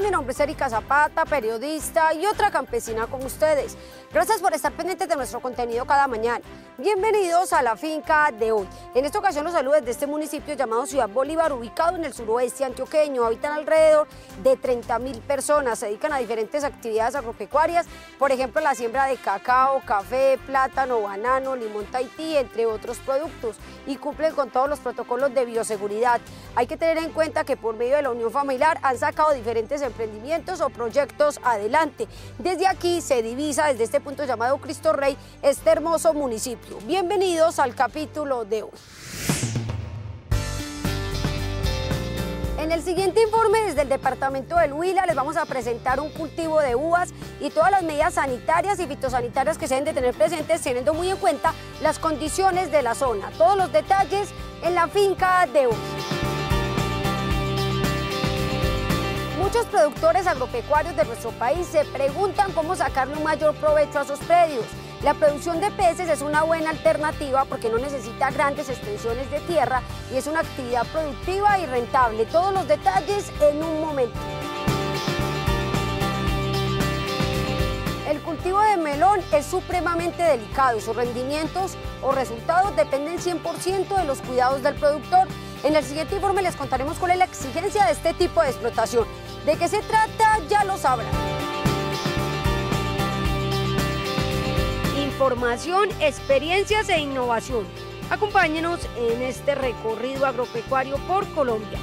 mi nombre es Erika Zapata, periodista y otra campesina con ustedes. Gracias por estar pendientes de nuestro contenido cada mañana. Bienvenidos a la finca de hoy. En esta ocasión los saludos de este municipio llamado Ciudad Bolívar, ubicado en el suroeste antioqueño. Habitan alrededor de 30 mil personas, se dedican a diferentes actividades agropecuarias, por ejemplo la siembra de cacao, café, plátano, banano, limón tahití, entre otros productos, y cumplen con todos los protocolos de bioseguridad. Hay que tener en cuenta que por medio de la Unión Familiar han sacado diferentes empresas o proyectos adelante. Desde aquí se divisa, desde este punto llamado Cristo Rey, este hermoso municipio. Bienvenidos al capítulo de hoy. En el siguiente informe desde el departamento del Huila les vamos a presentar un cultivo de uvas y todas las medidas sanitarias y fitosanitarias que se deben de tener presentes teniendo muy en cuenta las condiciones de la zona. Todos los detalles en la finca de hoy. Muchos productores agropecuarios de nuestro país se preguntan cómo sacarle un mayor provecho a sus predios. La producción de peces es una buena alternativa porque no necesita grandes extensiones de tierra y es una actividad productiva y rentable. Todos los detalles en un momento. El cultivo de melón es supremamente delicado sus rendimientos o resultados dependen 100% de los cuidados del productor. En el siguiente informe les contaremos cuál es la exigencia de este tipo de explotación. ¿De qué se trata? Ya lo sabrán. Información, experiencias e innovación. Acompáñenos en este recorrido agropecuario por Colombia.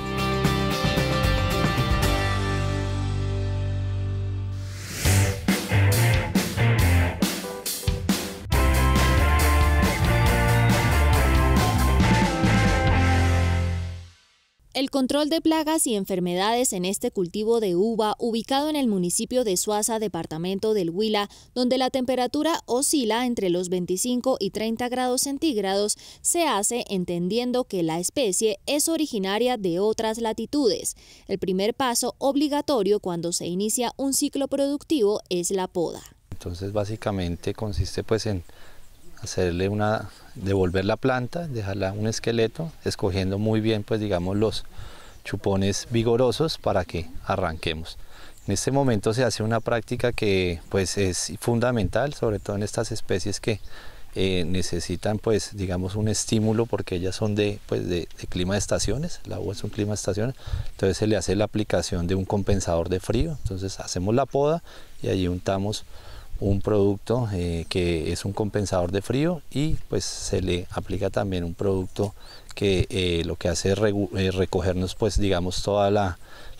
control de plagas y enfermedades en este cultivo de uva, ubicado en el municipio de Suaza, departamento del Huila, donde la temperatura oscila entre los 25 y 30 grados centígrados, se hace entendiendo que la especie es originaria de otras latitudes. El primer paso obligatorio cuando se inicia un ciclo productivo es la poda. Entonces básicamente consiste pues en hacerle una devolver la planta, dejarla un esqueleto, escogiendo muy bien, pues digamos, los chupones vigorosos para que arranquemos. En este momento se hace una práctica que pues es fundamental, sobre todo en estas especies que eh, necesitan pues digamos un estímulo porque ellas son de, pues, de, clima de estaciones, la agua es un clima de estaciones, entonces se le hace la aplicación de un compensador de frío, entonces hacemos la poda y allí untamos un producto eh, que es un compensador de frío y pues se le aplica también un producto que eh, lo que hace es eh, recogernos pues digamos todos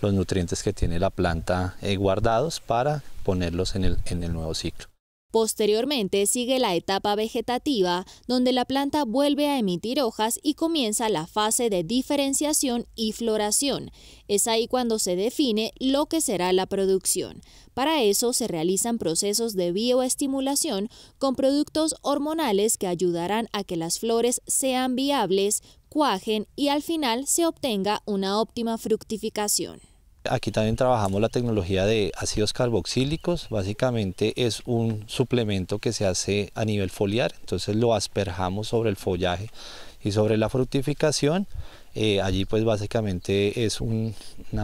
los nutrientes que tiene la planta guardados para ponerlos en el nuevo ciclo. Posteriormente sigue la etapa vegetativa, donde la planta vuelve a emitir hojas y comienza la fase de diferenciación y floración. Es ahí cuando se define lo que será la producción. Para eso se realizan procesos de bioestimulación con productos hormonales que ayudarán a que las flores sean viables, cuajen y al final se obtenga una óptima fructificación. Aquí también trabajamos la tecnología de ácidos carboxílicos, básicamente es un suplemento que se hace a nivel foliar, entonces lo asperjamos sobre el follaje y sobre la fructificación. Eh, allí pues básicamente es una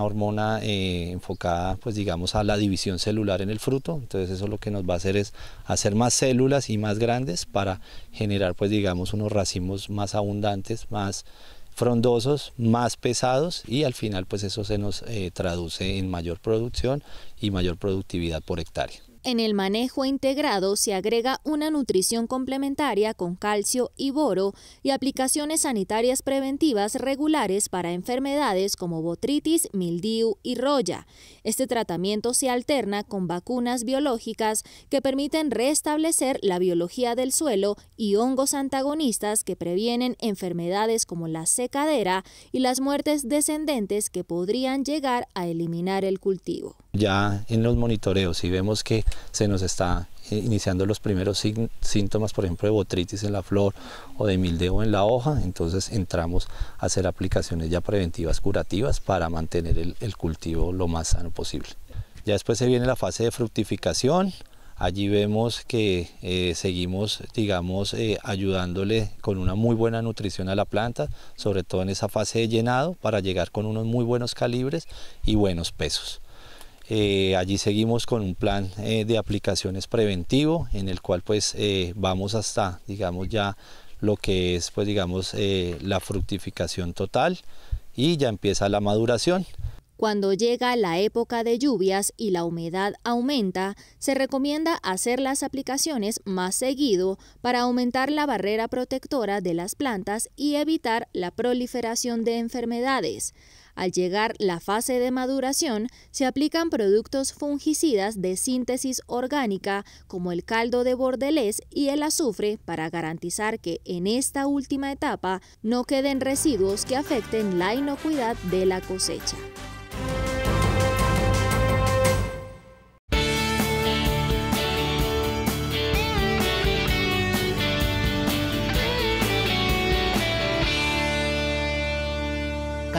hormona eh, enfocada pues digamos a la división celular en el fruto, entonces eso lo que nos va a hacer es hacer más células y más grandes para generar pues digamos unos racimos más abundantes, más frondosos, más pesados y al final pues eso se nos eh, traduce en mayor producción y mayor productividad por hectárea. En el manejo integrado se agrega una nutrición complementaria con calcio y boro y aplicaciones sanitarias preventivas regulares para enfermedades como botritis, mildiu y roya. Este tratamiento se alterna con vacunas biológicas que permiten restablecer la biología del suelo y hongos antagonistas que previenen enfermedades como la secadera y las muertes descendentes que podrían llegar a eliminar el cultivo. Ya en los monitoreos, si vemos que se nos está eh, iniciando los primeros síntomas, por ejemplo, de botritis en la flor o de mildeo en la hoja, entonces entramos a hacer aplicaciones ya preventivas curativas para mantener el, cultivo lo más sano posible. Ya después se viene la fase de fructificación, Allí vemos que eh, seguimos, digamos, eh, ayudándole con una muy buena nutrición a la planta, sobre todo en esa fase de llenado, para llegar con unos muy buenos calibres y buenos pesos. Eh, allí seguimos con un plan eh, de aplicaciones preventivo en el cual pues eh, vamos hasta digamos ya lo que es pues digamos la fructificación total y ya empieza la maduración. Cuando llega la época de lluvias y la humedad aumenta, se recomienda hacer las aplicaciones más seguido para aumentar la barrera protectora de las plantas y evitar la proliferación de enfermedades. Al llegar la fase de maduración, se aplican productos fungicidas de síntesis orgánica como el caldo de bordelés y el azufre para garantizar que en esta última etapa no queden residuos que afecten la inocuidad de la cosecha.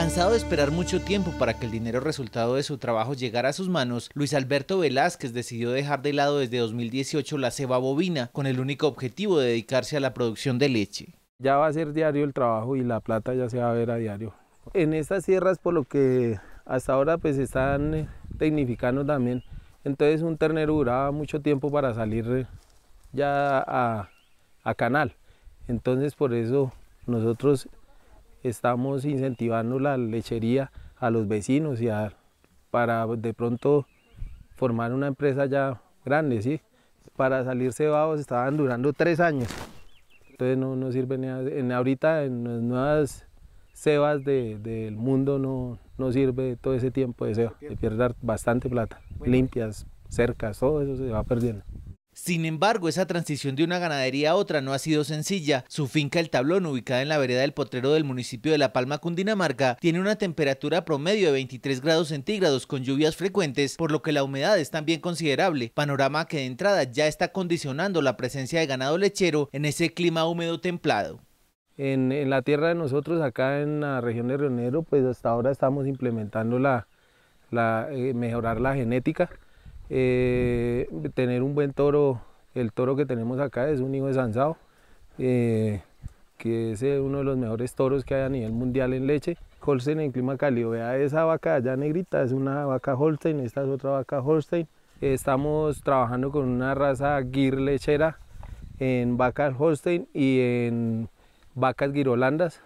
Cansado de esperar mucho tiempo para que el dinero resultado de su trabajo llegara a sus manos, Luis Alberto Velázquez decidió dejar de lado desde 2018 la ceba bovina con el único objetivo de dedicarse a la producción de leche. Ya va a ser diario el trabajo y la plata ya se va a ver a diario. En estas sierras, por lo que hasta ahora pues están eh, tecnificando también, entonces un ternero duraba mucho tiempo para salir eh, ya a, a canal. Entonces por eso nosotros estamos incentivando la lechería a los vecinos para de pronto formar una empresa ya grande, ¿sí? Para salir cebados estaban durando tres años. Entonces no, no nada. en, ahorita en las nuevas cebas del mundo no, no sirve todo ese tiempo de ceba, se pierde bastante plata, limpias, cercas, todo eso se va perdiendo. Sin embargo, esa transición de una ganadería a otra no ha sido sencilla. Su finca El Tablón, ubicada en la vereda del Potrero del municipio de La Palma, Cundinamarca, tiene una temperatura promedio de 23 grados centígrados con lluvias frecuentes, por lo que la humedad es también considerable, panorama que de entrada ya está condicionando la presencia de ganado lechero en ese clima húmedo templado. En, la tierra de nosotros, acá en la región de Rionero, pues hasta ahora estamos implementando la, eh, mejorar la genética, eh, tener un buen toro, el toro que tenemos acá es un hijo de Sansao, eh, que es eh, uno de los mejores toros que hay a nivel mundial en leche. Holstein en clima cálido, vea esa vaca allá negrita, es una vaca Holstein, esta es otra vaca Holstein. Estamos trabajando con una raza guir lechera en vacas Holstein y en vacas guirolandas.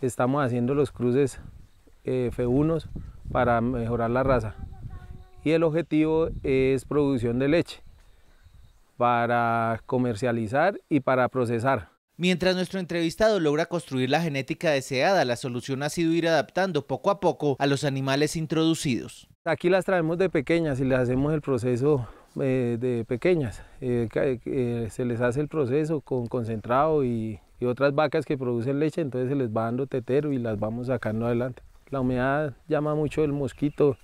Estamos haciendo los cruces F1 para mejorar la raza y el objetivo es producción de leche para comercializar y para procesar. Mientras nuestro entrevistado logra construir la genética deseada, la solución ha sido ir adaptando poco a poco a los animales introducidos. Aquí las traemos de pequeñas y les hacemos el proceso eh, de pequeñas. Eh, eh, se les hace el proceso con concentrado y, y otras vacas que producen leche, entonces se les va dando tetero y las vamos sacando adelante. La humedad llama mucho el mosquito,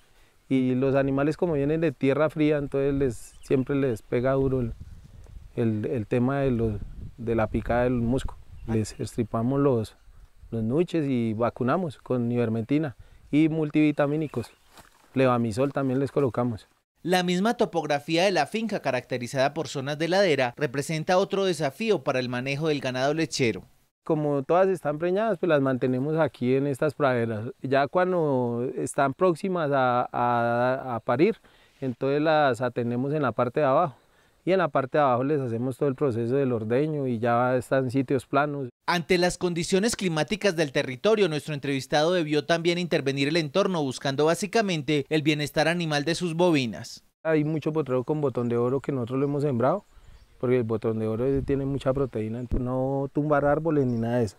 y los animales como vienen de tierra fría, entonces siempre les pega duro el, tema de, la picada del musco. Les ah. estripamos los, los nuches y vacunamos con ivermectina y multivitamínicos. Levamisol también les colocamos. La misma topografía de la finca, caracterizada por zonas de ladera, representa otro desafío para el manejo del ganado lechero. Como todas están preñadas, pues las mantenemos aquí en estas praderas. Ya cuando están próximas a, a, parir, entonces las atendemos en la parte de abajo y en la parte de abajo les hacemos todo el proceso del ordeño y ya están sitios planos. Ante las condiciones climáticas del territorio, nuestro entrevistado debió también intervenir el entorno buscando básicamente el bienestar animal de sus bobinas. Hay mucho potrero con botón de oro que nosotros lo hemos sembrado porque el botón de oro tiene mucha proteína, no tumbar árboles ni nada de eso.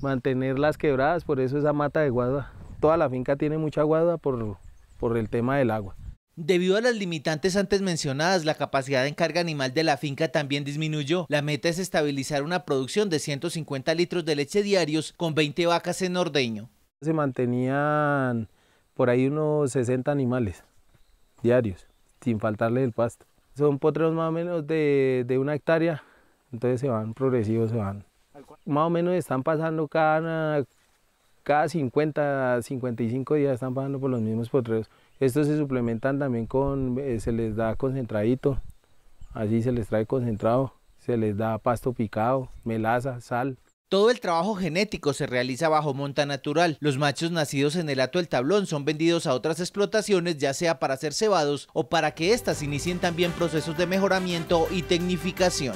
Mantenerlas quebradas, por eso esa mata de guada. Toda la finca tiene mucha guada por, por el tema del agua. Debido a las limitantes antes mencionadas, la capacidad de encarga animal de la finca también disminuyó. La meta es estabilizar una producción de 150 litros de leche diarios con 20 vacas en ordeño. Se mantenían por ahí unos 60 animales diarios, sin faltarle el pasto. Son potreros más o menos de, una hectárea, entonces se van progresivos, se van. Más o menos están pasando cada, cada 50, 55 días están pasando por los mismos potreros. Estos se suplementan también con, eh, se les da concentradito, así se les trae concentrado, se les da pasto picado, melaza, sal. Todo el trabajo genético se realiza bajo monta natural. Los machos nacidos en el Hato del Tablón son vendidos a otras explotaciones, ya sea para ser cebados o para que éstas inicien también procesos de mejoramiento y tecnificación.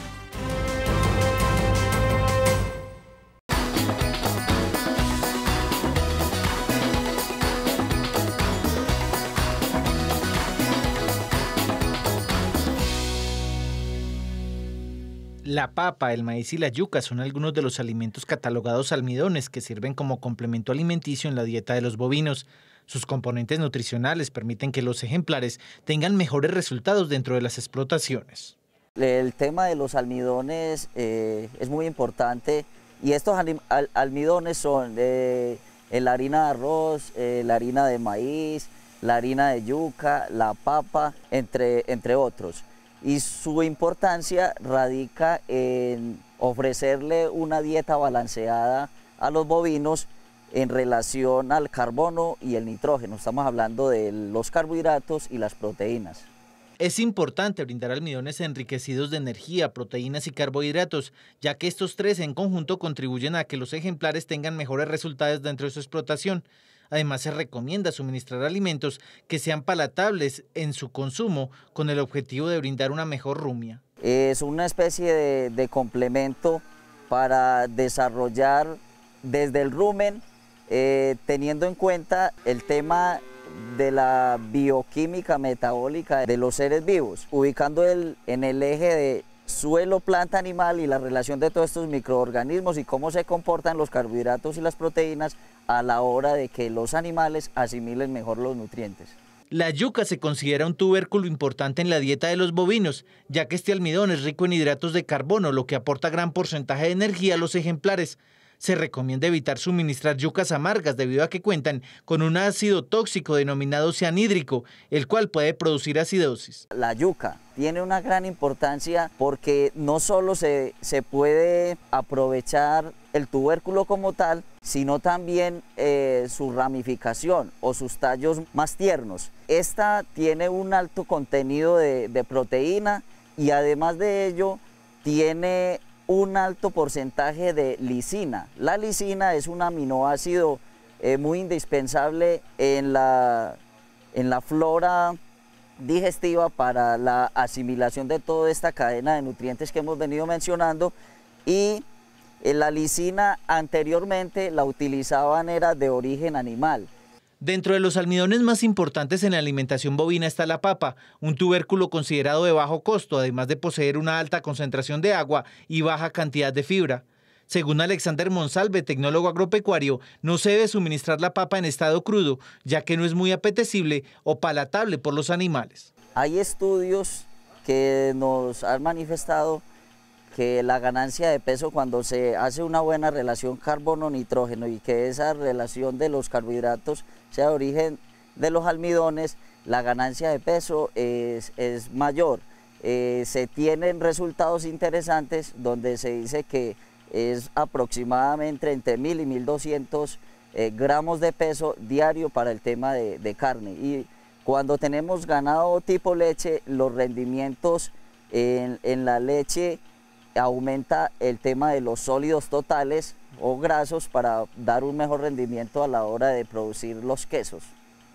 La papa, el maíz y la yuca son algunos de los alimentos catalogados almidones que sirven como complemento alimenticio en la dieta de los bovinos. Sus componentes nutricionales permiten que los ejemplares tengan mejores resultados dentro de las explotaciones. El tema de los almidones eh, es muy importante y estos almidones son eh, la harina de arroz, eh, la harina de maíz, la harina de yuca, la papa, entre, entre otros y su importancia radica en ofrecerle una dieta balanceada a los bovinos en relación al carbono y el nitrógeno. Estamos hablando de los carbohidratos y las proteínas. Es importante brindar almidones enriquecidos de energía, proteínas y carbohidratos, ya que estos tres en conjunto contribuyen a que los ejemplares tengan mejores resultados dentro de su explotación. Además, se recomienda suministrar alimentos que sean palatables en su consumo con el objetivo de brindar una mejor rumia. Es una especie de, complemento para desarrollar desde el rumen, eh, teniendo en cuenta el tema de la bioquímica metabólica de los seres vivos, ubicando el, en el eje de suelo, planta animal y la relación de todos estos microorganismos y cómo se comportan los carbohidratos y las proteínas a la hora de que los animales asimilen mejor los nutrientes. La yuca se considera un tubérculo importante en la dieta de los bovinos, ya que este almidón es rico en hidratos de carbono, lo que aporta gran porcentaje de energía a los ejemplares se recomienda evitar suministrar yucas amargas debido a que cuentan con un ácido tóxico denominado cianhídrico, el cual puede producir acidosis. La yuca tiene una gran importancia porque no solo se, se puede aprovechar el tubérculo como tal, sino también eh, su ramificación o sus tallos más tiernos. Esta tiene un alto contenido de, de proteína y además de ello tiene un alto porcentaje de lisina. La lisina es un aminoácido eh, muy indispensable en la, en la flora digestiva para la asimilación de toda esta cadena de nutrientes que hemos venido mencionando y eh, la lisina anteriormente la utilizaban era de origen animal. Dentro de los almidones más importantes en la alimentación bovina está la papa, un tubérculo considerado de bajo costo, además de poseer una alta concentración de agua y baja cantidad de fibra. Según Alexander Monsalve, tecnólogo agropecuario, no se debe suministrar la papa en estado crudo, ya que no es muy apetecible o palatable por los animales. Hay estudios que nos han manifestado que la ganancia de peso cuando se hace una buena relación carbono-nitrógeno y que esa relación de los carbohidratos sea de origen de los almidones, la ganancia de peso es, mayor. Eh, se tienen resultados interesantes donde se dice que es aproximadamente entre 1.000 y 1.200 eh, gramos de peso diario para el tema de, carne. Y cuando tenemos ganado tipo leche, los rendimientos en, en la leche aumenta el tema de los sólidos totales o grasos para dar un mejor rendimiento a la hora de producir los quesos.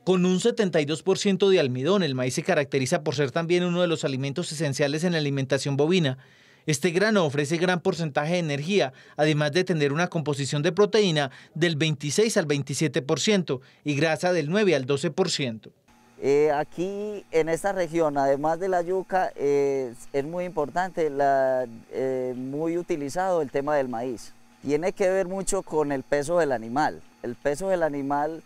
Con un 72% de almidón, el maíz se caracteriza por ser también uno de los alimentos esenciales en la alimentación bovina. Este grano ofrece gran porcentaje de energía, además de tener una composición de proteína del 26 al 27% y grasa del 9 al 12%. Eh, aquí en esta región, además de la yuca, es muy importante, eh, muy utilizado el tema del maíz tiene que ver mucho con el peso del animal. El peso del animal,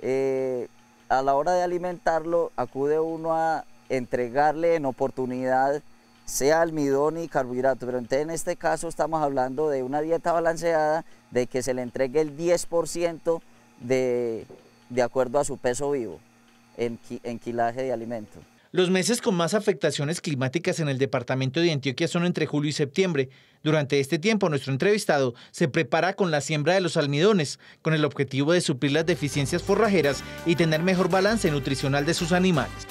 eh, a la hora de alimentarlo, acude uno a entregarle en oportunidad sea almidón y carbohidrato, pero en este caso estamos hablando de una dieta balanceada, de que se le entregue el 10% de, de acuerdo a su peso vivo en, en de alimento. Los meses con más afectaciones climáticas en el departamento de Antioquia son entre julio y septiembre. Durante este tiempo, nuestro entrevistado se prepara con la siembra de los almidones, con el objetivo de suplir las deficiencias forrajeras y tener mejor balance nutricional de sus animales.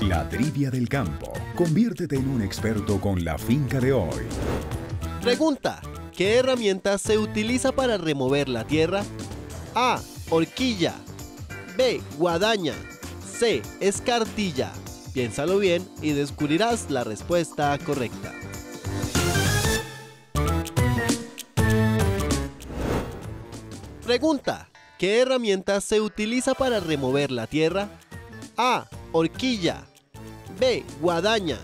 La trivia del campo. Conviértete en un experto con la finca de hoy. Pregunta. ¿Qué herramienta se utiliza para remover la tierra? A. Horquilla. B. Guadaña. C. Escartilla. Piénsalo bien y descubrirás la respuesta correcta. Pregunta. ¿Qué herramienta se utiliza para remover la tierra? A. Horquilla. B. Guadaña.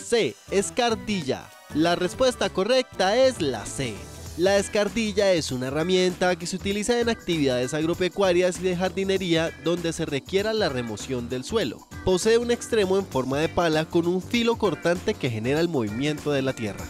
C. Escartilla. La respuesta correcta es la C. La escardilla es una herramienta que se utiliza en actividades agropecuarias y de jardinería donde se requiera la remoción del suelo. Posee un extremo en forma de pala con un filo cortante que genera el movimiento de la tierra.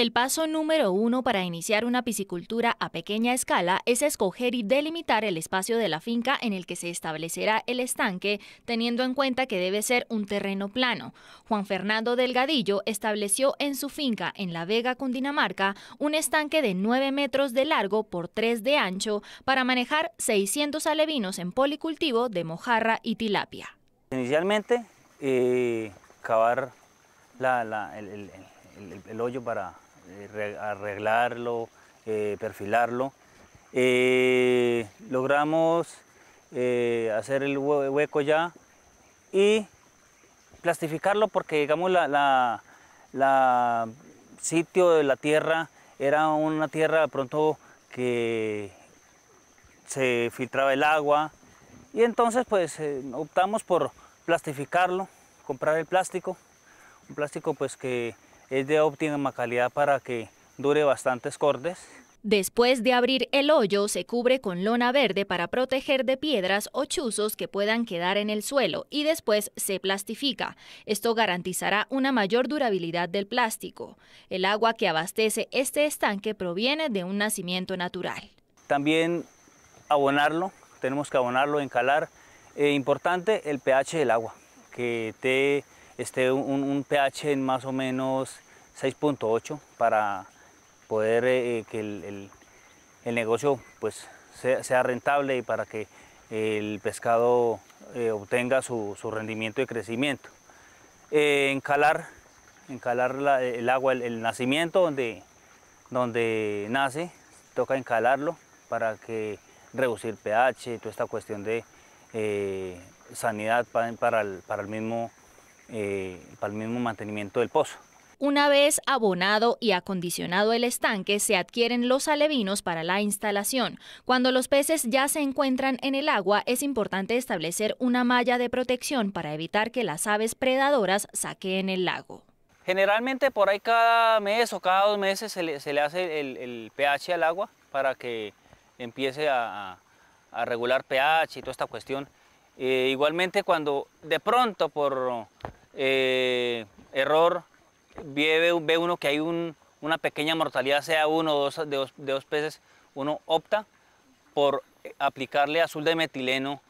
el paso número uno para iniciar una piscicultura a pequeña escala es escoger y delimitar el espacio de la finca en el que se establecerá el estanque, teniendo en cuenta que debe ser un terreno plano. Juan Fernando Delgadillo estableció en su finca en La Vega, Cundinamarca, un estanque de 9 metros de largo por 3 de ancho para manejar 600 alevinos en policultivo de mojarra y tilapia. Inicialmente, eh, cavar el hoyo para eh, arreglarlo, eh, perfilarlo. Eh, logramos hacer el hueco ya y plastificarlo porque digamos la, la, sitio de la tierra era una tierra pronto que se filtraba el agua y entonces pues optamos por plastificarlo, comprar el plástico, un plástico pues que es de óptima calidad para que dure bastantes cortes. Después de abrir el hoyo, se cubre con lona verde para proteger de piedras o chuzos que puedan quedar en el suelo y después se plastifica. Esto garantizará una mayor durabilidad del plástico. El agua que abastece este estanque proviene de un nacimiento natural. También abonarlo, tenemos que abonarlo, encalar. Eh, importante el pH del agua, que te esté un, un pH en más o menos 6.8 para poder eh, eh, que el, negocio pues, sea, rentable y para que el pescado eh, obtenga su, rendimiento y crecimiento. encalar el agua, el, nacimiento donde, donde nace, toca encalarlo para que reducir pH, toda esta cuestión de sanidad para, para el mismo eh, para el mismo mantenimiento del pozo. Una vez abonado y acondicionado el estanque, se adquieren los alevinos para la instalación. Cuando los peces ya se encuentran en el agua, es importante establecer una malla de protección para evitar que las aves predadoras saqueen el lago. Generalmente por ahí cada mes o cada dos meses se le, hace el, pH al agua para que empiece a, regular pH y toda esta cuestión. Eh, igualmente cuando de pronto por eh, error, ve, uno que hay una pequeña mortalidad, sea uno o dos de, dos peces, uno opta por aplicarle azul de metileno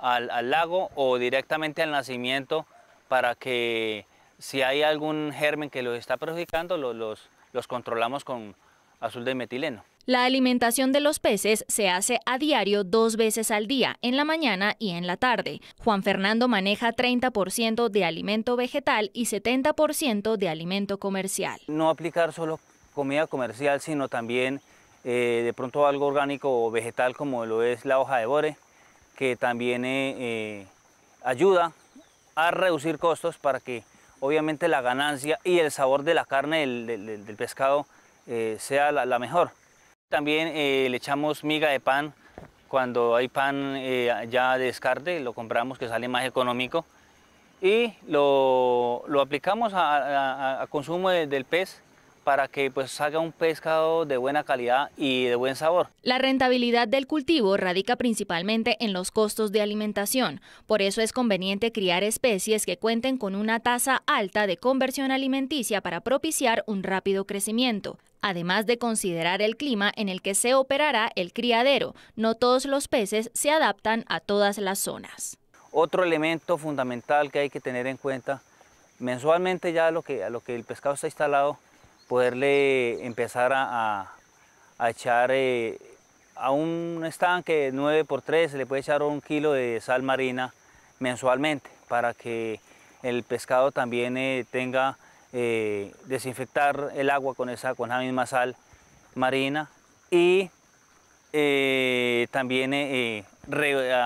al, lago o directamente al nacimiento para que si hay algún germen que los está perjudicando, los controlamos con azul de metileno. La alimentación de los peces se hace a diario dos veces al día, en la mañana y en la tarde. Juan Fernando maneja 30% de alimento vegetal y 70% de alimento comercial. No aplicar solo comida comercial, sino también eh, de pronto algo orgánico o vegetal como lo es la hoja de bore, que también eh, eh, ayuda a reducir costos para que obviamente la ganancia y el sabor de la carne del, pescado sea la mejor. También eh, le echamos miga de pan cuando hay pan eh, ya de descarte, lo compramos que sale más económico y lo, aplicamos a, consumo del pez para que pues salga un pescado de buena calidad y de buen sabor. La rentabilidad del cultivo radica principalmente en los costos de alimentación, por eso es conveniente criar especies que cuenten con una tasa alta de conversión alimenticia para propiciar un rápido crecimiento además de considerar el clima en el que se operará el criadero. No todos los peces se adaptan a todas las zonas. Otro elemento fundamental que hay que tener en cuenta, mensualmente ya lo que, lo que el pescado está instalado, poderle empezar a, echar eh, a un estanque 9 por 3 le puede echar un kilo de sal marina mensualmente para que el pescado también eh, tenga eh, desinfectar el agua con esa con la misma sal marina y también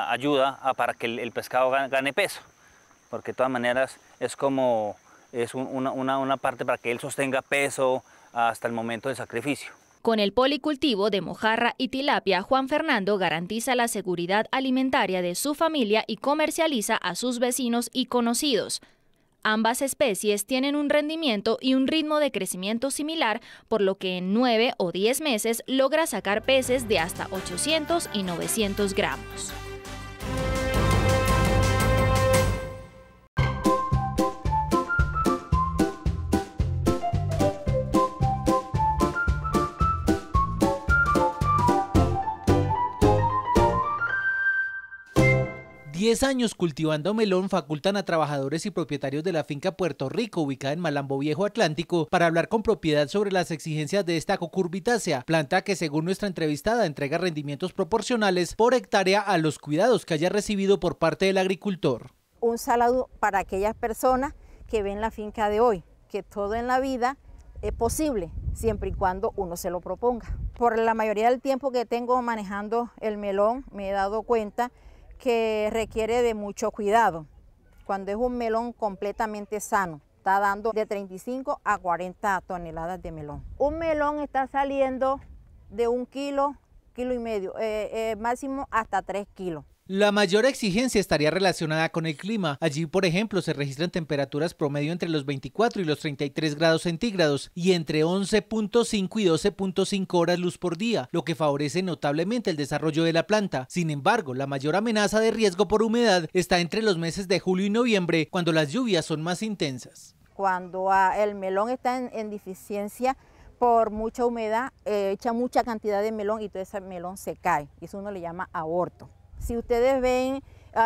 ayuda a, para que el, pescado gane peso porque de todas maneras es como es una, parte para que él sostenga peso hasta el momento de sacrificio. Con el policultivo de mojarra y tilapia, Juan Fernando garantiza la seguridad alimentaria de su familia y comercializa a sus vecinos y conocidos. Ambas especies tienen un rendimiento y un ritmo de crecimiento similar, por lo que en nueve o 10 meses logra sacar peces de hasta 800 y 900 gramos. 10 años cultivando melón facultan a trabajadores y propietarios de la finca Puerto Rico, ubicada en Malambo Viejo Atlántico, para hablar con propiedad sobre las exigencias de esta cucurbitácea, planta que según nuestra entrevistada entrega rendimientos proporcionales por hectárea a los cuidados que haya recibido por parte del agricultor. Un saludo para aquellas personas que ven la finca de hoy, que todo en la vida es posible, siempre y cuando uno se lo proponga. Por la mayoría del tiempo que tengo manejando el melón, me he dado cuenta que requiere de mucho cuidado. Cuando es un melón completamente sano, está dando de 35 a 40 toneladas de melón. Un melón está saliendo de un kilo, kilo y medio, eh, eh, máximo hasta 3 kilos. La mayor exigencia estaría relacionada con el clima. Allí, por ejemplo, se registran temperaturas promedio entre los 24 y los 33 grados centígrados y entre 11.5 y 12.5 horas luz por día, lo que favorece notablemente el desarrollo de la planta. Sin embargo, la mayor amenaza de riesgo por humedad está entre los meses de julio y noviembre, cuando las lluvias son más intensas. Cuando ah, el melón está en, deficiencia, por mucha humedad, eh, echa mucha cantidad de melón y todo ese melón se cae. Eso uno le llama aborto. Si ustedes ven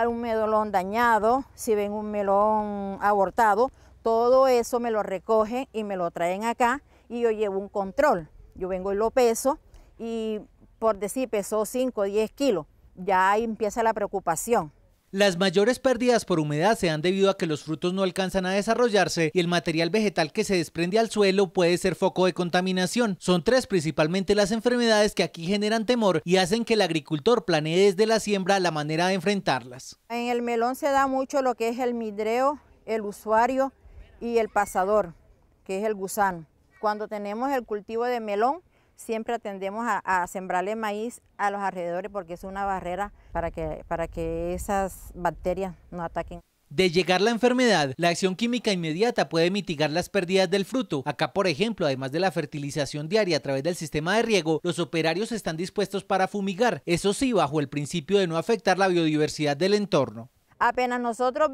un melón dañado, si ven un melón abortado, todo eso me lo recogen y me lo traen acá y yo llevo un control. Yo vengo y lo peso y por decir pesó 5 o 10 kilos, ya empieza la preocupación. Las mayores pérdidas por humedad se han debido a que los frutos no alcanzan a desarrollarse y el material vegetal que se desprende al suelo puede ser foco de contaminación. Son tres principalmente las enfermedades que aquí generan temor y hacen que el agricultor planee desde la siembra la manera de enfrentarlas. En el melón se da mucho lo que es el midreo, el usuario y el pasador, que es el gusano. Cuando tenemos el cultivo de melón, siempre atendemos a, sembrarle maíz a los alrededores porque es una barrera para que, para que esas bacterias no ataquen. De llegar la enfermedad, la acción química inmediata puede mitigar las pérdidas del fruto. Acá, por ejemplo, además de la fertilización diaria a través del sistema de riego, los operarios están dispuestos para fumigar, eso sí, bajo el principio de no afectar la biodiversidad del entorno. Apenas nosotros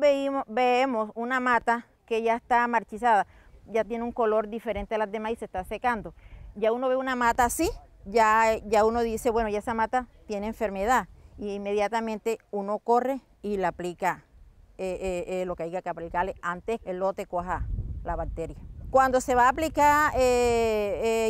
vemos una mata que ya está marchizada, ya tiene un color diferente a las de maíz, se está secando ya uno ve una mata así, ya, ya uno dice, bueno, ya esa mata tiene enfermedad. Y inmediatamente uno corre y la aplica eh, eh, eh, lo que hay que aplicarle antes el lote cuaja la bacteria. Cuando se va a aplicar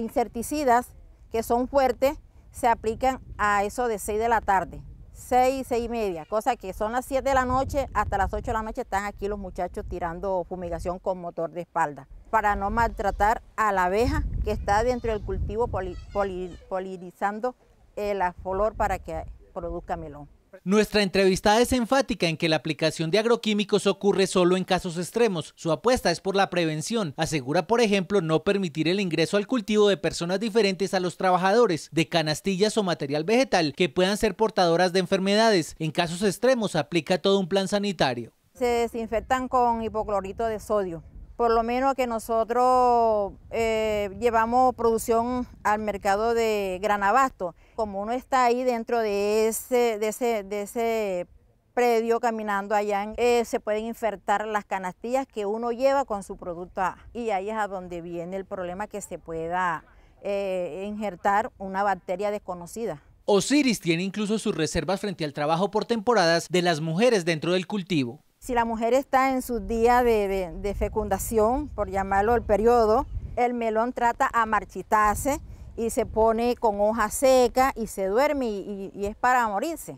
insecticidas que son fuertes, se aplican a eso de 6 de la tarde. 6, 6 y media, cosa que son las 7 de la noche hasta las 8 de la noche están aquí los muchachos tirando fumigación con motor de espalda para no maltratar a la abeja que está dentro del cultivo polinizando el flor para que produzca melón. Nuestra entrevistada es enfática en que la aplicación de agroquímicos ocurre solo en casos extremos. Su apuesta es por la prevención. Asegura, por ejemplo, no permitir el ingreso al cultivo de personas diferentes a los trabajadores, de canastillas o material vegetal que puedan ser portadoras de enfermedades. En casos extremos aplica todo un plan sanitario. Se desinfectan con hipoclorito de sodio por lo menos que nosotros eh, llevamos producción al mercado de gran abasto como uno está ahí dentro de ese, de ese, predio caminando allá, eh, se pueden infertar las canastillas que uno lleva con su producto A. Y ahí es a donde viene el problema que se pueda eh, injertar una bacteria desconocida. Osiris tiene incluso sus reservas frente al trabajo por temporadas de las mujeres dentro del cultivo. Si la mujer está en su día de, de fecundación, por llamarlo el periodo, el melón trata a marchitarse y se pone con hoja seca y se duerme y, es para morirse,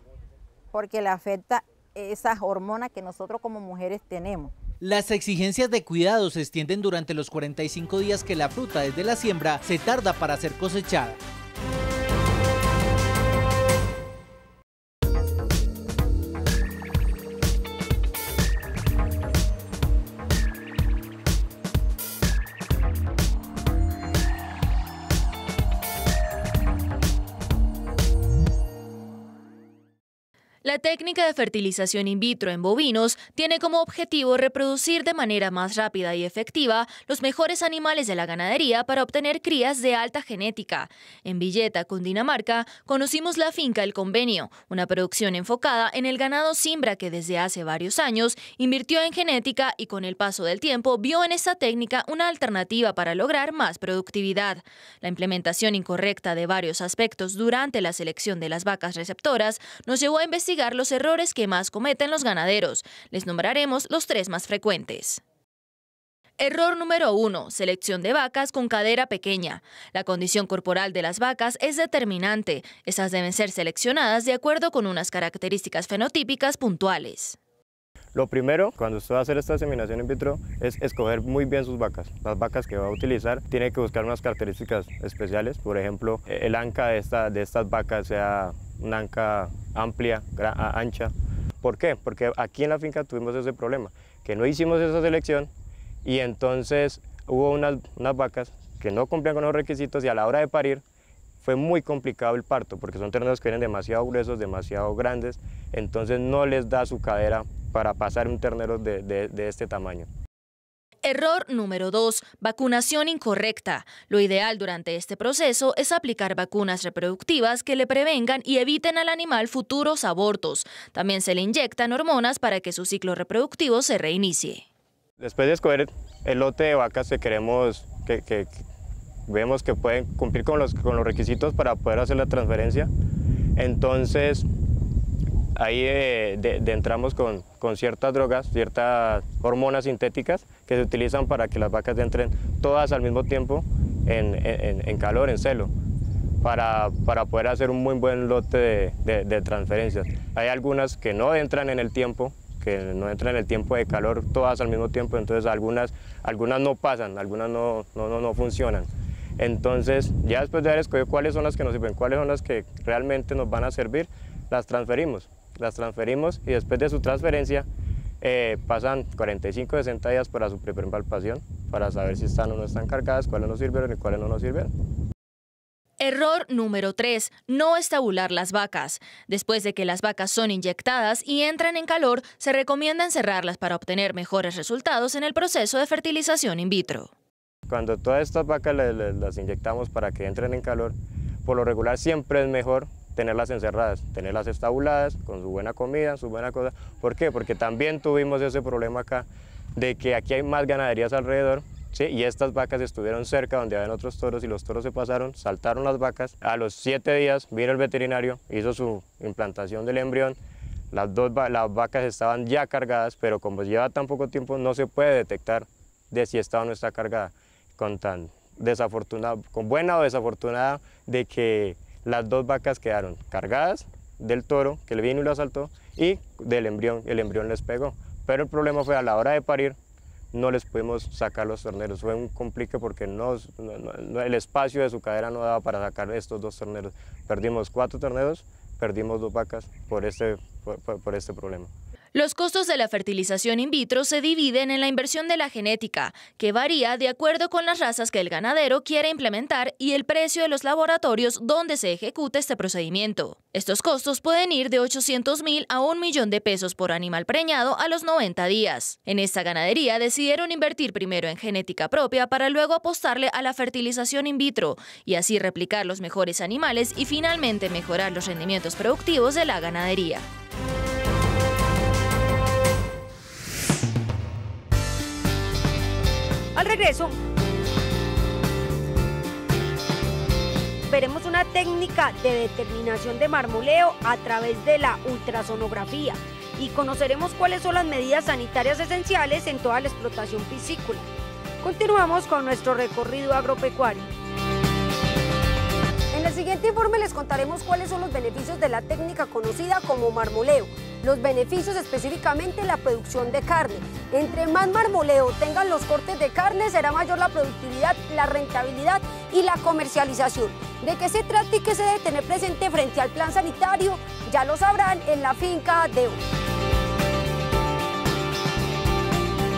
porque le afecta esas hormonas que nosotros como mujeres tenemos. Las exigencias de cuidado se extienden durante los 45 días que la fruta desde la siembra se tarda para ser cosechada. La técnica de fertilización in vitro en bovinos tiene como objetivo reproducir de manera más rápida y efectiva los mejores animales de la ganadería para obtener crías de alta genética. En Villeta, Cundinamarca, conocimos la finca El Convenio, una producción enfocada en el ganado simbra que desde hace varios años invirtió en genética y con el paso del tiempo vio en esta técnica una alternativa para lograr más productividad. La implementación incorrecta de varios aspectos durante la selección de las vacas receptoras nos llevó a investigar los errores que más cometen los ganaderos. Les nombraremos los tres más frecuentes. Error número uno, Selección de vacas con cadera pequeña. La condición corporal de las vacas es determinante. estas deben ser seleccionadas de acuerdo con unas características fenotípicas puntuales. Lo primero, cuando usted va a hacer esta seminación in vitro, es escoger muy bien sus vacas. Las vacas que va a utilizar tiene que buscar unas características especiales. Por ejemplo, el anca de, esta, de estas vacas sea una amplia, ancha. ¿Por qué? Porque aquí en la finca tuvimos ese problema, que no hicimos esa selección y entonces hubo unas, vacas que no cumplían con los requisitos y a la hora de parir fue muy complicado el parto porque son terneros que vienen demasiado gruesos, demasiado grandes, entonces no les da su cadera para pasar un ternero de este tamaño. Error número 2. Vacunación incorrecta. Lo ideal durante este proceso es aplicar vacunas reproductivas que le prevengan y eviten al animal futuros abortos. También se le inyectan hormonas para que su ciclo reproductivo se reinicie. Después de escoger el lote de vacas que queremos, que, vemos que pueden cumplir con los, con los requisitos para poder hacer la transferencia, entonces Ahí eh, entramos con, con, ciertas drogas, ciertas hormonas sintéticas que se utilizan para que las vacas entren todas al mismo tiempo en, en, calor, en celo, para, para, poder hacer un muy buen lote de, de, transferencias. Hay algunas que no entran en el tiempo, que no entran en el tiempo de calor todas al mismo tiempo, entonces algunas, algunas no pasan, algunas no, no, no, no funcionan. Entonces, ya después de haber escogido cuáles son las que nos sirven, cuáles son las que realmente nos van a servir, las transferimos las transferimos y después de su transferencia eh, pasan 45 60 días para su palpación para saber si están o no están cargadas, cuáles nos sirven y cuáles no nos sirven Error número 3. No estabular las vacas. Después de que las vacas son inyectadas y entran en calor, se recomienda encerrarlas para obtener mejores resultados en el proceso de fertilización in vitro. Cuando todas estas vacas las inyectamos para que entren en calor, por lo regular siempre es mejor tenerlas encerradas, tenerlas estabuladas, con su buena comida, su buena cosa. ¿Por qué? Porque también tuvimos ese problema acá de que aquí hay más ganaderías alrededor, Sí, y estas vacas estuvieron cerca donde habían otros toros y los toros se pasaron, saltaron las vacas. A los siete días vino el veterinario, hizo su implantación del embrión. Las dos las vacas estaban ya cargadas, pero como lleva tan poco tiempo no se puede detectar de si está o no está cargada. Con tan desafortunada, con buena o desafortunada de que las dos vacas quedaron cargadas del toro que le vino y lo asaltó y del embrión, el embrión les pegó. Pero el problema fue a la hora de parir, no les pudimos sacar los torneros. Fue un complique porque no, el espacio de su cadera no daba para sacar estos dos torneros. Perdimos cuatro torneros, perdimos dos vacas por este, este problema. Los costos de la fertilización in vitro se dividen en la inversión de la genética, que varía de acuerdo con las razas que el ganadero quiere implementar y el precio de los laboratorios donde se ejecuta este procedimiento. Estos costos pueden ir de 800 mil a un millón de pesos por animal preñado a los 90 días. En esta ganadería decidieron invertir primero en genética propia para luego apostarle a la fertilización in vitro y así replicar los mejores animales y finalmente mejorar los rendimientos productivos de la ganadería. Al regreso, veremos una técnica de determinación de marmoleo a través de la ultrasonografía y conoceremos cuáles son las medidas sanitarias esenciales en toda la explotación piscícola. Continuamos con nuestro recorrido agropecuario. En el siguiente informe les contaremos cuáles son los beneficios de la técnica conocida como marmoleo. Los beneficios específicamente la producción de carne. Entre más marmoleo tengan los cortes de carne, será mayor la productividad, la rentabilidad y la comercialización. ¿De qué se trata y qué se debe tener presente frente al plan sanitario? Ya lo sabrán en la finca de hoy.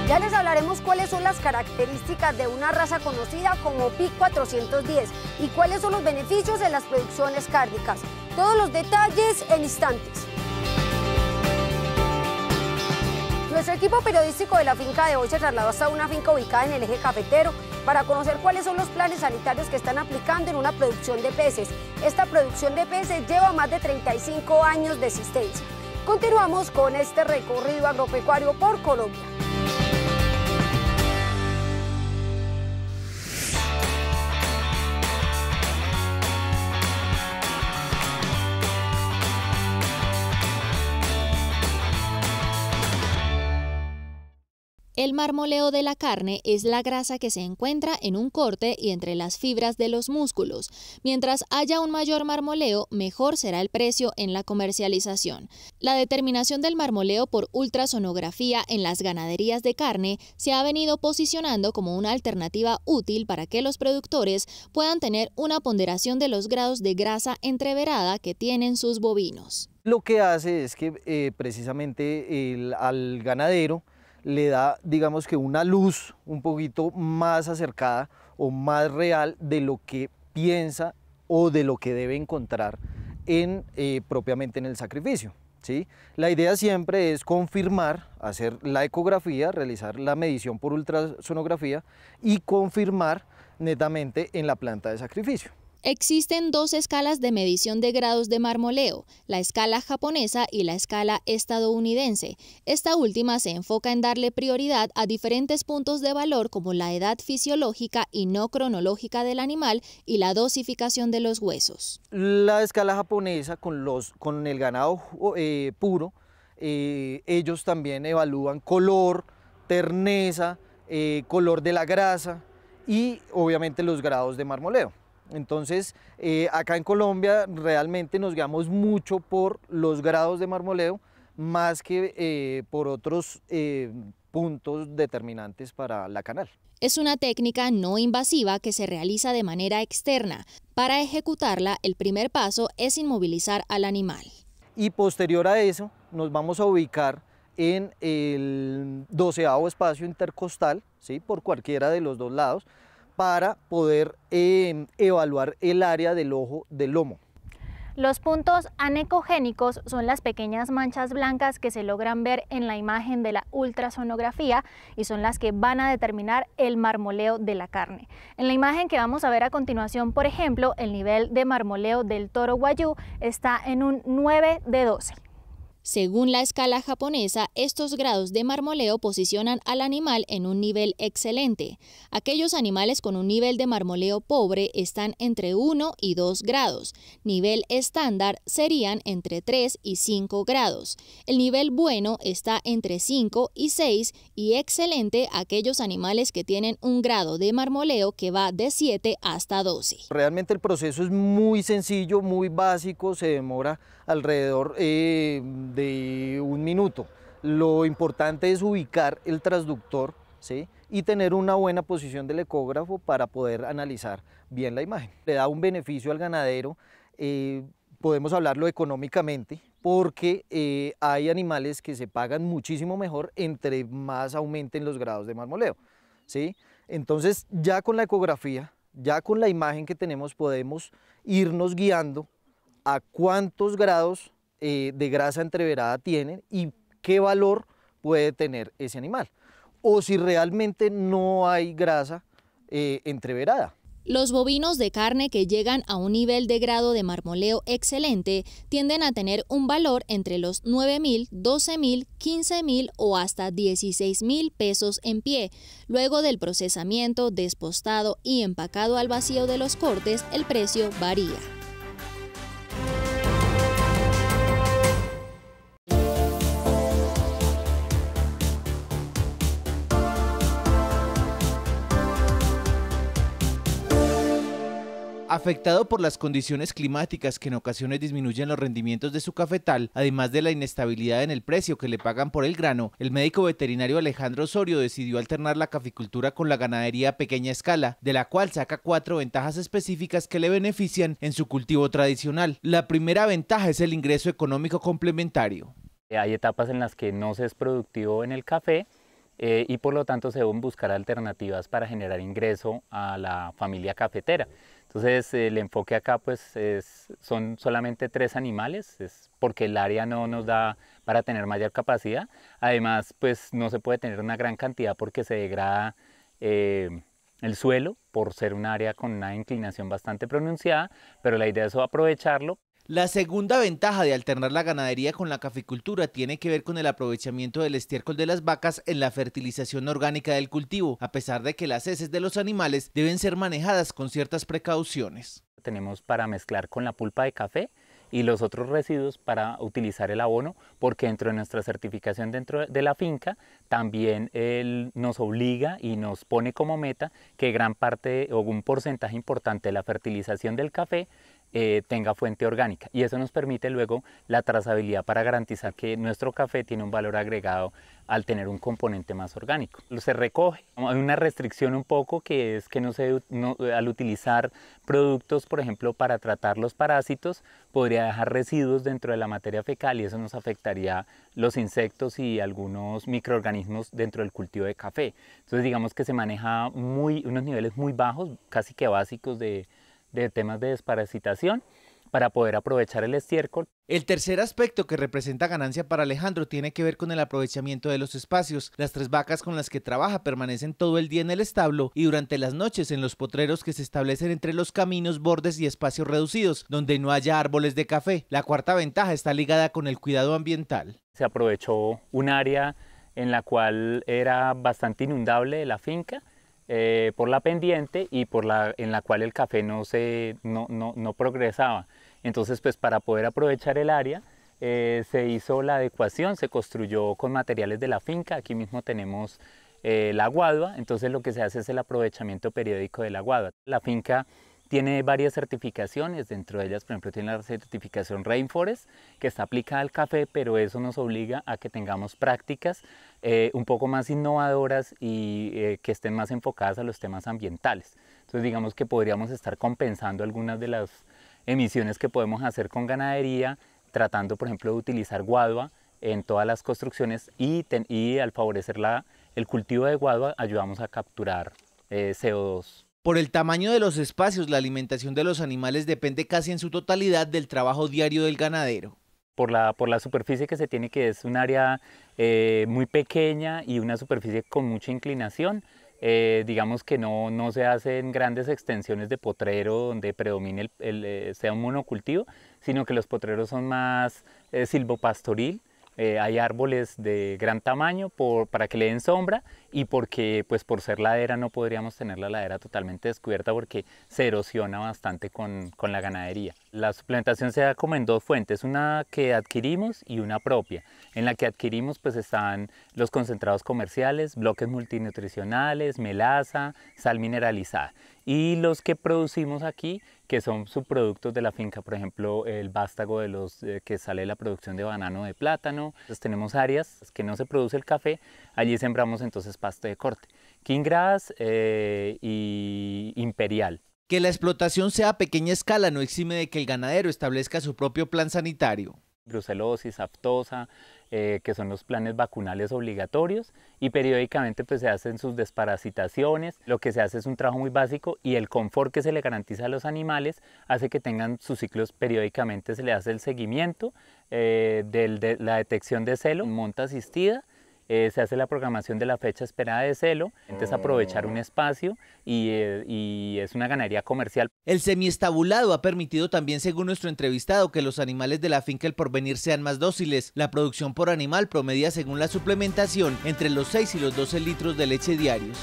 Ya les hablaremos cuáles son las características de una raza conocida como PIC 410 y cuáles son los beneficios de las producciones cárnicas. Todos los detalles en instantes. Nuestro equipo periodístico de la finca de hoy se trasladó hasta una finca ubicada en el eje cafetero para conocer cuáles son los planes sanitarios que están aplicando en una producción de peces. Esta producción de peces lleva más de 35 años de existencia. Continuamos con este recorrido agropecuario por Colombia. El marmoleo de la carne es la grasa que se encuentra en un corte y entre las fibras de los músculos. Mientras haya un mayor marmoleo, mejor será el precio en la comercialización. La determinación del marmoleo por ultrasonografía en las ganaderías de carne se ha venido posicionando como una alternativa útil para que los productores puedan tener una ponderación de los grados de grasa entreverada que tienen sus bovinos. Lo que hace es que eh, precisamente al ganadero le da, digamos que una luz un poquito más acercada o más real de lo que piensa o de lo que debe encontrar en, eh, propiamente en el sacrificio. ¿sí? La idea siempre es confirmar, hacer la ecografía, realizar la medición por ultrasonografía y confirmar netamente en la planta de sacrificio. Existen dos escalas de medición de grados de marmoleo, la escala japonesa y la escala estadounidense. Esta última se enfoca en darle prioridad a diferentes puntos de valor como la edad fisiológica y no cronológica del animal y la dosificación de los huesos. La escala japonesa con, los, con el ganado eh, puro, eh, ellos también evalúan color, terneza, eh, color de la grasa y obviamente los grados de marmoleo. Entonces, eh, acá en Colombia realmente nos guiamos mucho por los grados de marmoleo más que eh, por otros eh, puntos determinantes para la canal. Es una técnica no invasiva que se realiza de manera externa. Para ejecutarla, el primer paso es inmovilizar al animal. Y posterior a eso, nos vamos a ubicar en el doceavo espacio intercostal, ¿sí? por cualquiera de los dos lados, para poder em, evaluar el área del ojo del lomo. Los puntos anecogénicos son las pequeñas manchas blancas que se logran ver en la imagen de la ultrasonografía y son las que van a determinar el marmoleo de la carne. En la imagen que vamos a ver a continuación, por ejemplo, el nivel de marmoleo del toro guayú está en un 9 de 12. Según la escala japonesa, estos grados de marmoleo posicionan al animal en un nivel excelente. Aquellos animales con un nivel de marmoleo pobre están entre 1 y 2 grados. Nivel estándar serían entre 3 y 5 grados. El nivel bueno está entre 5 y 6 y excelente aquellos animales que tienen un grado de marmoleo que va de 7 hasta 12. Realmente el proceso es muy sencillo, muy básico, se demora alrededor eh, de un minuto. Lo importante es ubicar el transductor ¿sí? y tener una buena posición del ecógrafo para poder analizar bien la imagen. Le da un beneficio al ganadero, eh, podemos hablarlo económicamente, porque eh, hay animales que se pagan muchísimo mejor entre más aumenten los grados de marmoleo. ¿sí? Entonces ya con la ecografía, ya con la imagen que tenemos podemos irnos guiando a cuántos grados eh, de grasa entreverada tienen y qué valor puede tener ese animal. O si realmente no hay grasa eh, entreverada. Los bovinos de carne que llegan a un nivel de grado de marmoleo excelente tienden a tener un valor entre los 9.000, 12.000, 15.000 o hasta 16.000 pesos en pie. Luego del procesamiento, despostado y empacado al vacío de los cortes, el precio varía. Afectado por las condiciones climáticas que en ocasiones disminuyen los rendimientos de su cafetal, además de la inestabilidad en el precio que le pagan por el grano, el médico veterinario Alejandro Osorio decidió alternar la caficultura con la ganadería a pequeña escala, de la cual saca cuatro ventajas específicas que le benefician en su cultivo tradicional. La primera ventaja es el ingreso económico complementario. Eh, hay etapas en las que no se es productivo en el café eh, y por lo tanto se deben buscar alternativas para generar ingreso a la familia cafetera. Entonces el enfoque acá pues es, son solamente tres animales, es porque el área no nos da para tener mayor capacidad. Además pues no se puede tener una gran cantidad porque se degrada eh, el suelo por ser un área con una inclinación bastante pronunciada, pero la idea es aprovecharlo la segunda ventaja de alternar la ganadería con la caficultura tiene que ver con el aprovechamiento del estiércol de las vacas en la fertilización orgánica del cultivo, a pesar de que las heces de los animales deben ser manejadas con ciertas precauciones. Tenemos para mezclar con la pulpa de café y los otros residuos para utilizar el abono, porque dentro de nuestra certificación dentro de la finca también nos obliga y nos pone como meta que gran parte o un porcentaje importante de la fertilización del café eh, tenga fuente orgánica. Y eso nos permite luego la trazabilidad para garantizar que nuestro café tiene un valor agregado al tener un componente más orgánico. Se recoge. Hay una restricción un poco que es que no se, al utilizar productos, por ejemplo, para tratar los parásitos, podría dejar residuos dentro de la materia fecal y eso nos afectaría los insectos y algunos microorganismos dentro del cultivo de café. Entonces digamos que se maneja muy, unos niveles muy bajos, casi que básicos de, de temas de desparasitación para poder aprovechar el estiércol. El tercer aspecto que representa ganancia para Alejandro tiene que ver con el aprovechamiento de los espacios. Las tres vacas con las que trabaja permanecen todo el día en el establo y durante las noches en los potreros que se establecen entre los caminos, bordes y espacios reducidos, donde no haya árboles de café. La cuarta ventaja está ligada con el cuidado ambiental. Se aprovechó un área en la cual era bastante inundable la finca eh, por la pendiente y por la, en la cual el café no, se, no, no, progresaba. Entonces, pues para poder aprovechar el área, eh, se hizo la adecuación, se construyó con materiales de la finca. Aquí mismo tenemos eh, la guadua, entonces lo que se hace es el aprovechamiento periódico de la guadua. La finca tiene varias certificaciones, dentro de ellas por ejemplo tiene la certificación Rainforest que está aplicada al café, pero eso nos obliga a que tengamos prácticas eh, un poco más innovadoras y eh, que estén más enfocadas a los temas ambientales. Entonces digamos que podríamos estar compensando algunas de las emisiones que podemos hacer con ganadería, tratando por ejemplo de utilizar guadua en todas las construcciones y, y al favorecer la, el cultivo de guadua ayudamos a capturar eh, CO2. Por el tamaño de los espacios, la alimentación de los animales depende casi en su totalidad del trabajo diario del ganadero. Por la, superficie que se tiene, que es un área eh, muy pequeña y una superficie con mucha inclinación, eh, digamos que no, se hacen grandes extensiones de potrero donde predomine el, eh, sea un monocultivo, sino que los potreros son más silvopastoril, eh, hay árboles de gran tamaño para que le den sombra y porque pues por ser ladera no podríamos tener la ladera totalmente descubierta porque se erosiona bastante con, con la ganadería. La suplementación se da como en dos fuentes, una que adquirimos y una propia. En la que adquirimos pues están los concentrados comerciales, bloques multinutricionales, melaza, sal mineralizada. Y los que producimos aquí que son subproductos de la finca, por ejemplo, el vástago de los eh, que sale la producción de banano de plátano. Entonces tenemos áreas que no se produce el café, allí sembramos entonces pasto de corte, king eh, y imperial. Que la explotación sea a pequeña escala no exime de que el ganadero establezca su propio plan sanitario. Brucelosis, aptosa, eh, que son los planes vacunales obligatorios y periódicamente pues se hacen sus desparasitaciones, lo que se hace es un trabajo muy básico y el confort que se le garantiza a los animales hace que tengan sus ciclos periódicamente, se le hace el seguimiento eh, de la detección de celo, monta asistida eh, se hace la programación de la fecha esperada de celo, entonces aprovechar un mm. espacio eh, y, es una ganadería comercial. El semiestabulado ha permitido también, según nuestro entrevistado, que los animales de la finca El Porvenir sean más dóciles. La producción por animal promedia, según la suplementación, entre los 6 y los 12 litros de leche diarios.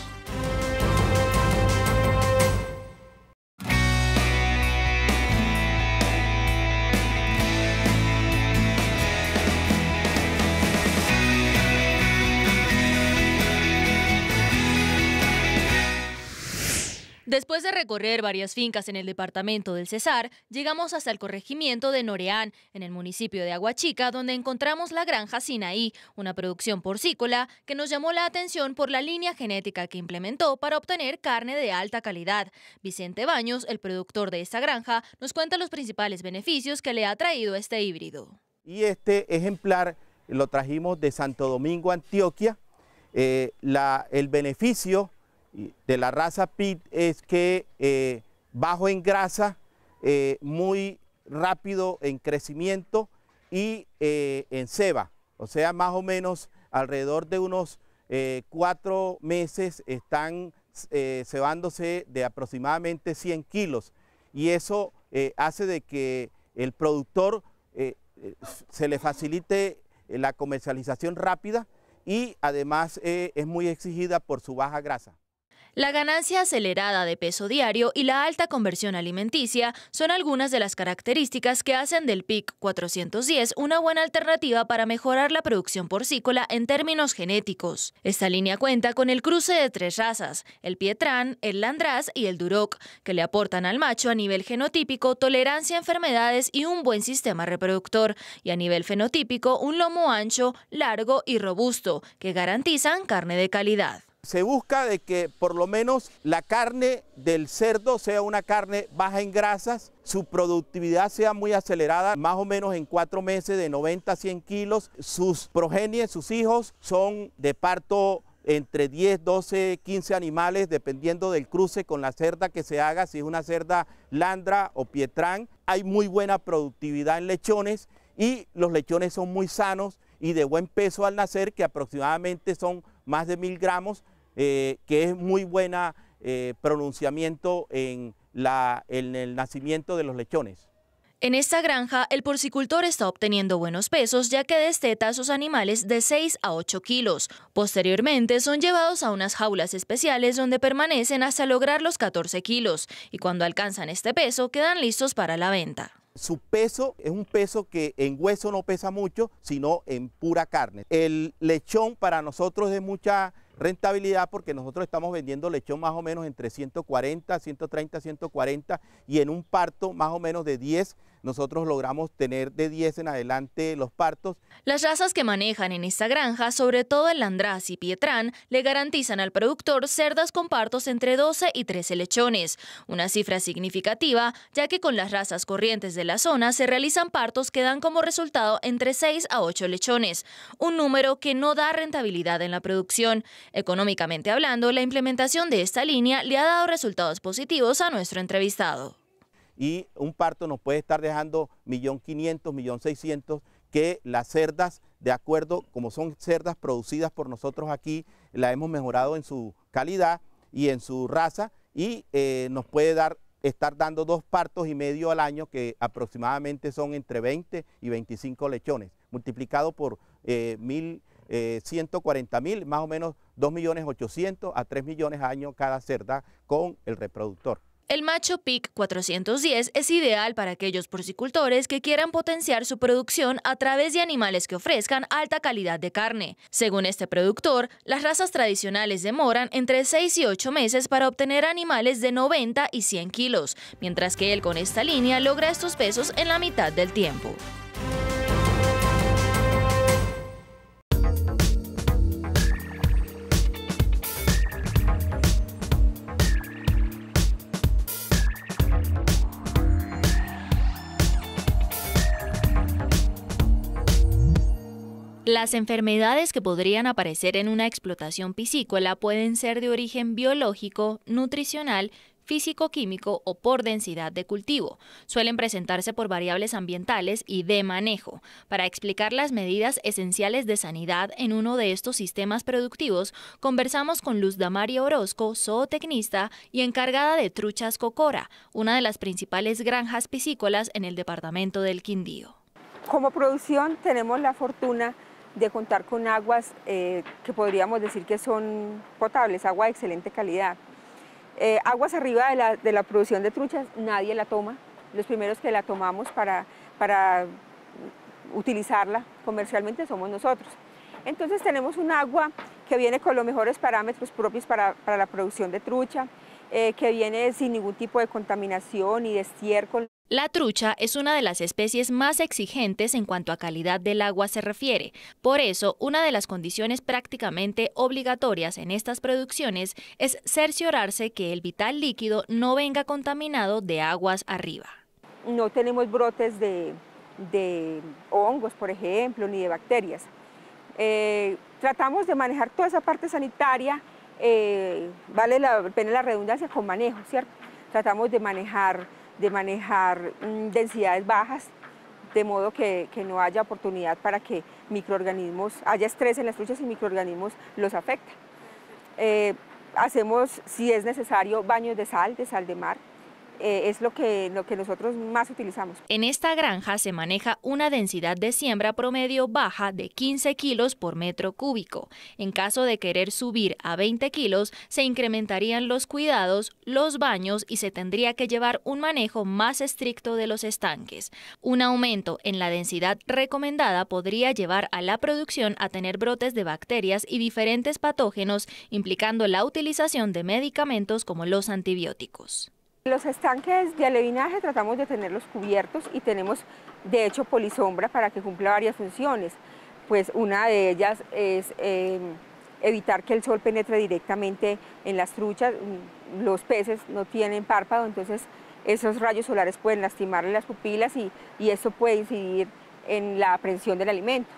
Después de recorrer varias fincas en el departamento del Cesar, llegamos hasta el corregimiento de Noreán, en el municipio de Aguachica, donde encontramos la granja Sinaí, una producción porcícola que nos llamó la atención por la línea genética que implementó para obtener carne de alta calidad. Vicente Baños, el productor de esta granja, nos cuenta los principales beneficios que le ha traído este híbrido. Y este ejemplar lo trajimos de Santo Domingo, Antioquia. Eh, el beneficio de la raza pit es que eh, bajo en grasa, eh, muy rápido en crecimiento y eh, en ceba. O sea, más o menos alrededor de unos cuatro meses están cebándose de aproximadamente 100 kilos. Y eso hace de que el productor se le facilite la comercialización rápida y además es muy exigida por su baja grasa. La ganancia acelerada de peso diario y la alta conversión alimenticia son algunas de las características que hacen del PIC 410 una buena alternativa para mejorar la producción porcícola en términos genéticos. Esta línea cuenta con el cruce de tres razas, el pietrán, el Landrás y el Duroc, que le aportan al macho a nivel genotípico tolerancia a enfermedades y un buen sistema reproductor, y a nivel fenotípico un lomo ancho, largo y robusto, que garantizan carne de calidad se busca de que por lo menos la carne del cerdo sea una carne baja en grasas, su productividad sea muy acelerada, más o menos en cuatro meses de 90 a 100 kilos. Sus progenies, sus hijos, son de parto entre 10, 12, 15 animales, dependiendo del cruce con la cerda que se haga, si es una cerda landra o pietrán. Hay muy buena productividad en lechones y los lechones son muy sanos y de buen peso al nacer, que aproximadamente son más de mil gramos, eh, que es muy buen eh, pronunciamiento en, en el nacimiento de los lechones. En esta granja, el porcicultor está obteniendo buenos pesos ya que desteta a sus animales de 6 a 8 kilos. Posteriormente, son llevados a unas jaulas especiales donde permanecen hasta lograr los 14 kilos y cuando alcanzan este peso quedan listos para la venta. Su peso es un peso que en hueso no pesa mucho, sino en pura carne. El lechón para nosotros es mucha rentabilidad porque nosotros estamos vendiendo lechón más o menos entre 140, 130, 140 y en un parto más o menos de 10 nosotros logramos tener de 10 en adelante los partos. Las razas que manejan en esta granja, sobre todo el andrás y Pietrán, le garantizan al productor cerdas con partos entre 12 y 13 lechones, una cifra significativa ya que con las razas corrientes de la zona se realizan partos que dan como resultado entre 6 a 8 lechones, un número que no da rentabilidad en la producción. Económicamente hablando, la implementación de esta línea le ha dado resultados positivos a nuestro entrevistado y un parto nos puede estar dejando 1.500.000, 1.600.000 que las cerdas, de acuerdo, como son cerdas producidas por nosotros aquí, la hemos mejorado en su calidad y en su raza y eh, nos puede dar estar dando dos partos y medio al año, que aproximadamente son entre 20 y 25 lechones, multiplicado por 1.140.000, eh, eh, más o menos 2.800.000 a 3 millones al año cada cerda con el reproductor. El Macho Pic 410 es ideal para aquellos porcicultores que quieran potenciar su producción a través de animales que ofrezcan alta calidad de carne. Según este productor, las razas tradicionales demoran entre 6 y 8 meses para obtener animales de 90 y 100 kilos, mientras que él con esta línea logra estos pesos en la mitad del tiempo. Las enfermedades que podrían aparecer en una explotación piscícola pueden ser de origen biológico, nutricional, físico-químico o por densidad de cultivo. Suelen presentarse por variables ambientales y de manejo. Para explicar las medidas esenciales de sanidad en uno de estos sistemas productivos, conversamos con Luz Damaria Orozco, zootecnista y encargada de Truchas Cocora, una de las principales granjas piscícolas en el departamento del Quindío. Como producción tenemos la fortuna de contar con aguas eh, que podríamos decir que son potables, agua de excelente calidad. Eh, aguas arriba de la, producción de truchas, nadie la toma. Los primeros que la tomamos para, para utilizarla comercialmente somos nosotros. Entonces tenemos un agua que viene con los mejores parámetros propios para, la producción de trucha, eh, que viene sin ningún tipo de contaminación ni de estiércol. La trucha es una de las especies más exigentes en cuanto a calidad del agua se refiere. Por eso, una de las condiciones prácticamente obligatorias en estas producciones es cerciorarse que el vital líquido no venga contaminado de aguas arriba. No tenemos brotes de, hongos, por ejemplo, ni de bacterias. Eh, tratamos de manejar toda esa parte sanitaria, eh, vale la pena la redundancia, con manejo, ¿cierto? Tratamos de manejar de manejar mm, densidades bajas, de modo que, no haya oportunidad para que microorganismos, haya estrés en las truchas y microorganismos los afecten. Eh, hacemos, si es necesario, baños de sal, de sal de mar, eh, es lo que nosotros más utilizamos. En esta granja se maneja una densidad de siembra promedio baja de 15 kilos por metro cúbico. En caso de querer subir a 20 kilos, se incrementarían los cuidados, los baños y se tendría que llevar un manejo más estricto de los estanques. Un aumento en la densidad recomendada podría llevar a la producción a tener brotes de bacterias y diferentes patógenos, implicando la utilización de medicamentos como los antibióticos. Los estanques de alevinaje tratamos de tenerlos cubiertos y tenemos de hecho polisombra para que cumpla varias funciones. Pues una de ellas es em, evitar que el sol penetre directamente en las truchas. Mm, los peces no tienen párpado, entonces esos rayos solares pueden lastimarle las pupilas y, eso puede incidir en la aprehensión del alimento.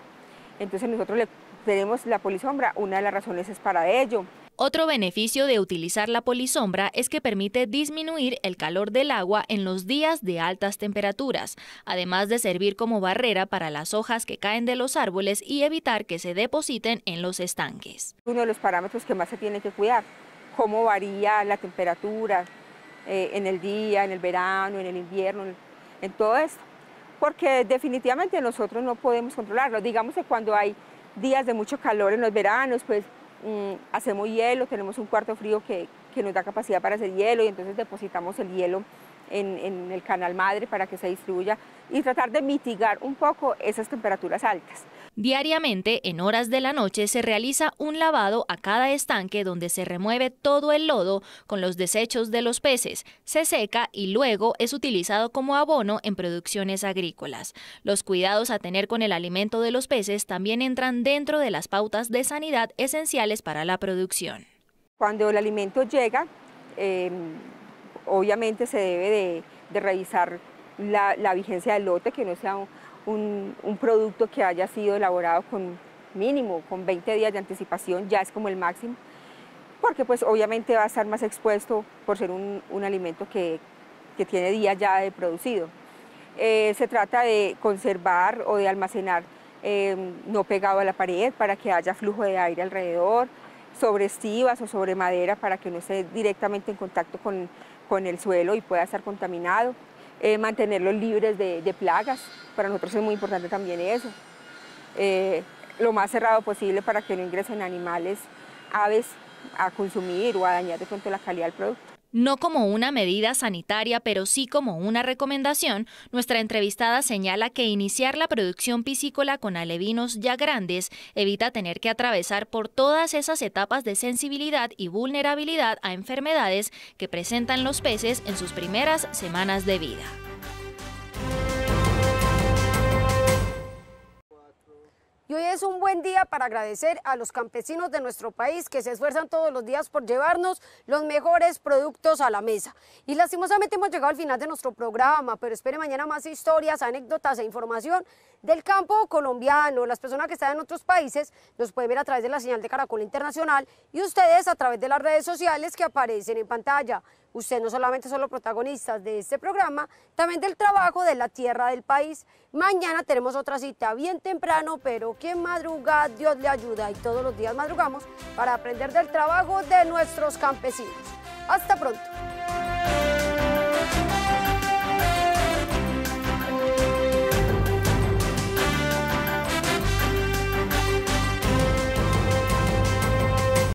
Entonces nosotros le tenemos la polisombra, una de las razones es para ello. Otro beneficio de utilizar la polisombra es que permite disminuir el calor del agua en los días de altas temperaturas, además de servir como barrera para las hojas que caen de los árboles y evitar que se depositen en los estanques. Uno de los parámetros que más se tiene que cuidar, cómo varía la temperatura eh, en el día, en el verano, en el invierno, en, todo esto, porque definitivamente nosotros no podemos controlarlo. Digamos que cuando hay días de mucho calor en los veranos, pues Mm, hacemos hielo, tenemos un cuarto frío que, que nos da capacidad para hacer hielo y entonces depositamos el hielo en, el canal madre para que se distribuya y tratar de mitigar un poco esas temperaturas altas. Diariamente, en horas de la noche, se realiza un lavado a cada estanque donde se remueve todo el lodo con los desechos de los peces, se seca y luego es utilizado como abono en producciones agrícolas. Los cuidados a tener con el alimento de los peces también entran dentro de las pautas de sanidad esenciales para la producción. Cuando el alimento llega, em, obviamente se debe de, revisar la, vigencia del lote, que no sea un, producto que haya sido elaborado con mínimo, con 20 días de anticipación, ya es como el máximo, porque pues obviamente va a estar más expuesto por ser un, alimento que, tiene días ya de producido. Eh, se trata de conservar o de almacenar em, no pegado a la pared para que haya flujo de aire alrededor, sobre estivas o sobre madera para que no esté directamente en contacto con, con el suelo y pueda estar contaminado, eh, mantenerlos libres de, plagas, para nosotros es muy importante también eso, eh, lo más cerrado posible para que no ingresen animales, aves a consumir o a dañar de pronto la calidad del producto. No como una medida sanitaria, pero sí como una recomendación, nuestra entrevistada señala que iniciar la producción piscícola con alevinos ya grandes evita tener que atravesar por todas esas etapas de sensibilidad y vulnerabilidad a enfermedades que presentan los peces en sus primeras semanas de vida. Y hoy es un buen día para agradecer a los campesinos de nuestro país que se esfuerzan todos los días por llevarnos los mejores productos a la mesa. Y lastimosamente hemos llegado al final de nuestro programa, pero espere mañana más historias, anécdotas e información del campo colombiano. Las personas que están en otros países nos pueden ver a través de la señal de Caracol Internacional y ustedes a través de las redes sociales que aparecen en pantalla. Ustedes no solamente son los protagonistas de este programa, también del trabajo de la tierra del país. Mañana tenemos otra cita bien temprano, pero que madruga, Dios le ayuda y todos los días madrugamos para aprender del trabajo de nuestros campesinos. Hasta pronto.